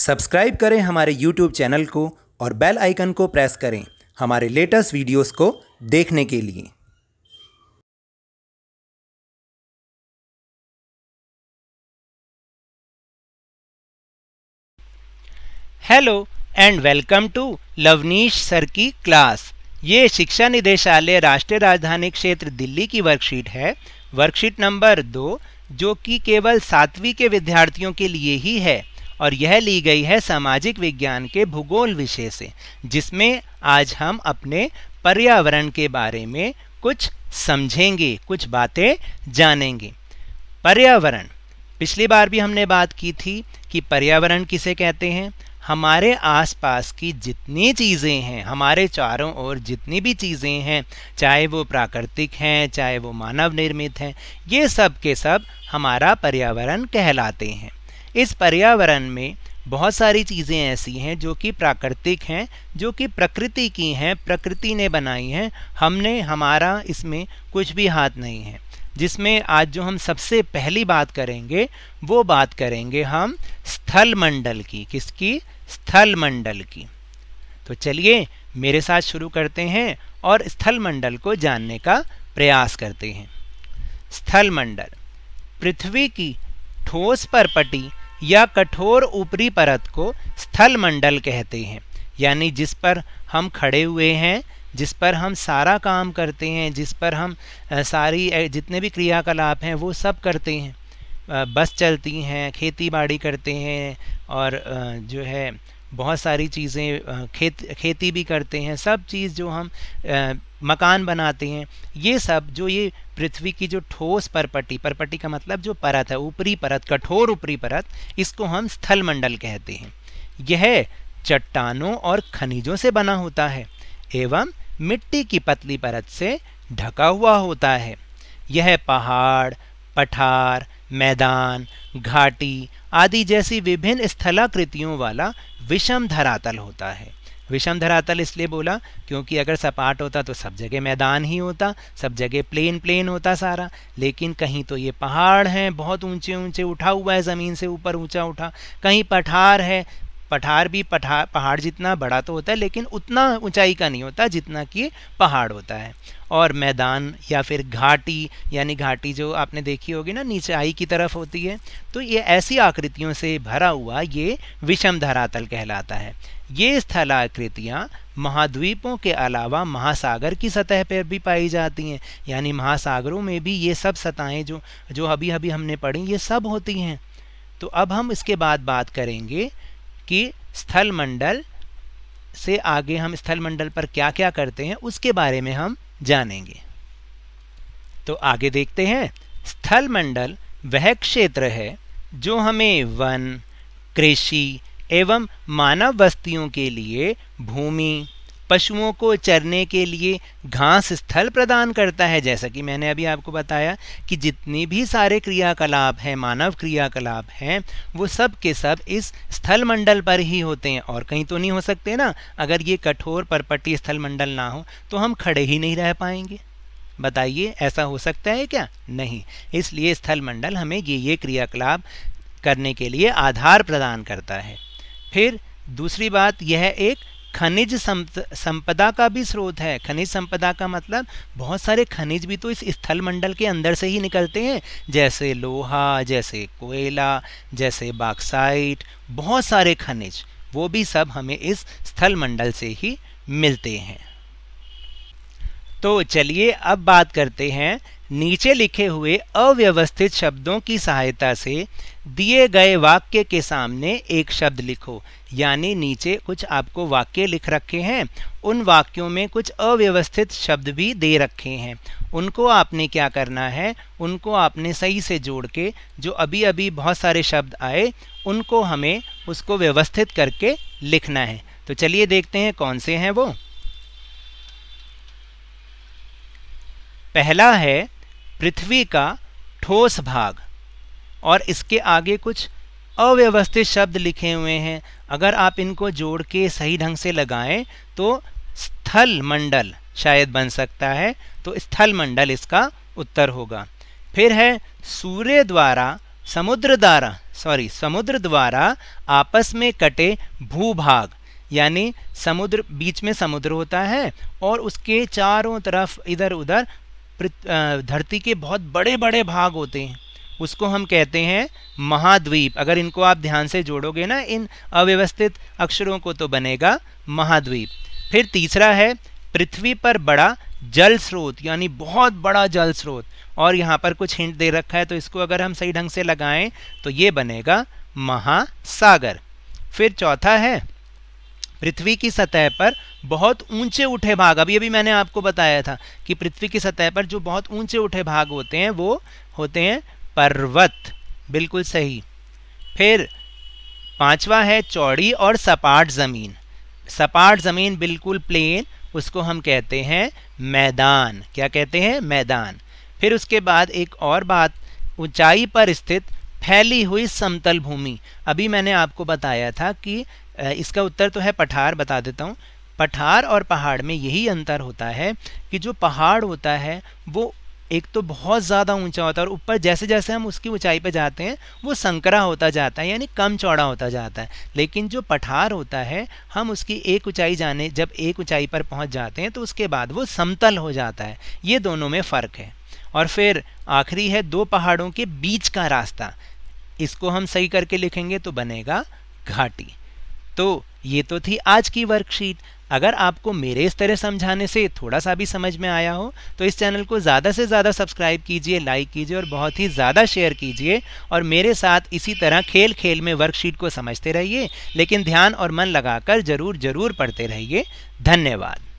subscribe करें हमारे YouTube channel को और बेल आइकन को प्रेस करें हमारे लेटेस्ट वीडियोस को देखने के लिए hello and welcome to Lavneesh sir की क्लास ये शिक्षा निदेशालय राष्ट्रीय राजधानी क्षेत्र दिल्ली की वर्कशीट है वर्कशीट नंबर दो जो कि केवल सातवीं के विद्यार्थियों के लिए ही है और यह ली गई है सामाजिक विज्ञान के भूगोल विषय से जिसमें आज हम अपने पर्यावरण के बारे में कुछ समझेंगे कुछ बातें जानेंगे पर्यावरण पिछली बार भी हमने बात की थी कि पर्यावरण किसे कहते हैं हमारे आसपास की जितनी चीज़ें हैं हमारे चारों ओर जितनी भी चीज़ें हैं चाहे वो प्राकृतिक हैं चाहे वो मानव निर्मित हैं ये सब के सब हमारा पर्यावरण कहलाते हैं इस पर्यावरण में बहुत सारी चीज़ें ऐसी हैं जो कि प्राकृतिक हैं जो कि प्रकृति की हैं प्रकृति ने बनाई हैं हमने हमारा इसमें कुछ भी हाथ नहीं है जिसमें आज जो हम सबसे पहली बात करेंगे वो बात करेंगे हम स्थल मंडल की किसकी स्थल मंडल की तो चलिए मेरे साथ शुरू करते हैं और स्थल मंडल को जानने का प्रयास करते हैं स्थल मंडल पृथ्वी की ठोस पर पटी या कठोर ऊपरी परत को स्थल मंडल कहते हैं यानी जिस पर हम खड़े हुए हैं जिस पर हम सारा काम करते हैं जिस पर हम सारी जितने भी क्रियाकलाप हैं वो सब करते हैं बस चलती हैं खेती बाड़ी करते हैं और जो है बहुत सारी चीज़ें खेत खेती भी करते हैं सब चीज़ जो हम मकान बनाते हैं ये सब जो ये पृथ्वी की जो ठोस परपटी परपटी का मतलब जो परत है ऊपरी परत कठोर ऊपरी परत इसको हम स्थल मंडल कहते हैं यह चट्टानों और खनिजों से बना होता है एवं मिट्टी की पतली परत से ढका हुआ होता है यह पहाड़ पठार मैदान घाटी आदि जैसी विभिन्न स्थलाकृतियों वाला विषम धरातल होता है विषम धरातल इसलिए बोला क्योंकि अगर सपाट होता तो सब जगह मैदान ही होता सब जगह प्लेन प्लेन होता सारा लेकिन कहीं तो ये पहाड़ हैं बहुत ऊंचे ऊंचे उठा हुआ है ज़मीन से ऊपर ऊंचा उठा कहीं पठार है पठार भी पठार पहाड़ जितना बड़ा तो होता है लेकिन उतना ऊंचाई का नहीं होता जितना कि पहाड़ होता है और मैदान या फिर घाटी यानी घाटी जो आपने देखी होगी ना आई की तरफ होती है तो ये ऐसी आकृतियों से भरा हुआ ये विषम धरातल कहलाता है ये स्थल आकृतियाँ महाद्वीपों के अलावा महासागर की सतह पर भी पाई जाती हैं यानी महासागरों में भी ये सब सतहें जो जो अभी अभी हमने पढ़ी ये सब होती हैं तो अब हम इसके बाद बात करेंगे कि स्थल मंडल से आगे हम स्थल मंडल पर क्या क्या करते हैं उसके बारे में हम जानेंगे तो आगे देखते हैं स्थल मंडल वह क्षेत्र है जो हमें वन कृषि एवं मानव बस्तियों के लिए भूमि पशुओं को चरने के लिए घास स्थल प्रदान करता है जैसा कि मैंने अभी आपको बताया कि जितने भी सारे क्रियाकलाप हैं मानव क्रियाकलाप हैं वो सब के सब इस स्थल मंडल पर ही होते हैं और कहीं तो नहीं हो सकते ना अगर ये कठोर परपट्टी स्थल मंडल ना हो तो हम खड़े ही नहीं रह पाएंगे बताइए ऐसा हो सकता है क्या नहीं इसलिए स्थल मंडल हमें ये ये क्रियाकलाप करने के लिए आधार प्रदान करता है फिर दूसरी बात यह एक खनिज संपदा का भी स्रोत है खनिज संपदा का मतलब बहुत सारे खनिज भी तो इस स्थल मंडल के अंदर से ही निकलते हैं जैसे लोहा जैसे कोयला जैसे बाक्साइट बहुत सारे खनिज वो भी सब हमें इस स्थल मंडल से ही मिलते हैं तो चलिए अब बात करते हैं नीचे लिखे हुए अव्यवस्थित शब्दों की सहायता से दिए गए वाक्य के सामने एक शब्द लिखो यानी नीचे कुछ आपको वाक्य लिख रखे हैं उन वाक्यों में कुछ अव्यवस्थित शब्द भी दे रखे हैं उनको आपने क्या करना है उनको आपने सही से जोड़ के जो अभी अभी बहुत सारे शब्द आए उनको हमें उसको व्यवस्थित करके लिखना है तो चलिए देखते हैं कौन से हैं वो पहला है पृथ्वी का ठोस भाग और इसके आगे कुछ अव्यवस्थित शब्द लिखे हुए हैं अगर आप इनको जोड़ के सही ढंग से लगाएं तो स्थल मंडल शायद बन सकता है तो स्थल मंडल इसका उत्तर होगा फिर है सूर्य द्वारा समुद्र द्वारा सॉरी समुद्र द्वारा आपस में कटे भूभाग यानी समुद्र बीच में समुद्र होता है और उसके चारों तरफ इधर उधर धरती के बहुत बड़े बड़े भाग होते हैं उसको हम कहते हैं महाद्वीप अगर इनको आप ध्यान से जोड़ोगे ना इन अव्यवस्थित अक्षरों को तो बनेगा महाद्वीप फिर तीसरा है पृथ्वी पर बड़ा जल स्रोत यानी बहुत बड़ा जल स्रोत और यहाँ पर कुछ हिंट दे रखा है तो इसको अगर हम सही ढंग से लगाएं तो ये बनेगा महासागर फिर चौथा है पृथ्वी की सतह पर बहुत ऊंचे उठे भाग अभी अभी मैंने आपको बताया था कि पृथ्वी की सतह पर जो बहुत ऊंचे उठे भाग होते हैं वो होते हैं पर्वत बिल्कुल सही फिर पांचवा है चौड़ी और सपाट ज़मीन सपाट ज़मीन बिल्कुल प्लेन उसको हम कहते हैं मैदान क्या कहते हैं मैदान फिर उसके बाद एक और बात ऊंचाई पर स्थित फैली हुई समतल भूमि अभी मैंने आपको बताया था कि इसका उत्तर तो है पठार बता देता हूँ पठार और पहाड़ में यही अंतर होता है कि जो पहाड़ होता है वो एक तो बहुत ज़्यादा ऊंचा होता है और ऊपर जैसे जैसे हम उसकी ऊंचाई पर जाते हैं वो संकरा होता जाता है यानी कम चौड़ा होता जाता है लेकिन जो पठार होता है हम उसकी एक ऊंचाई जाने जब एक ऊंचाई पर पहुंच जाते हैं तो उसके बाद वो समतल हो जाता है ये दोनों में फ़र्क है और फिर आखिरी है दो पहाड़ों के बीच का रास्ता इसको हम सही करके लिखेंगे तो बनेगा घाटी तो ये तो थी आज की वर्कशीट अगर आपको मेरे इस तरह समझाने से थोड़ा सा भी समझ में आया हो तो इस चैनल को ज़्यादा से ज़्यादा सब्सक्राइब कीजिए लाइक कीजिए और बहुत ही ज़्यादा शेयर कीजिए और मेरे साथ इसी तरह खेल खेल में वर्कशीट को समझते रहिए लेकिन ध्यान और मन लगाकर ज़रूर ज़रूर पढ़ते रहिए धन्यवाद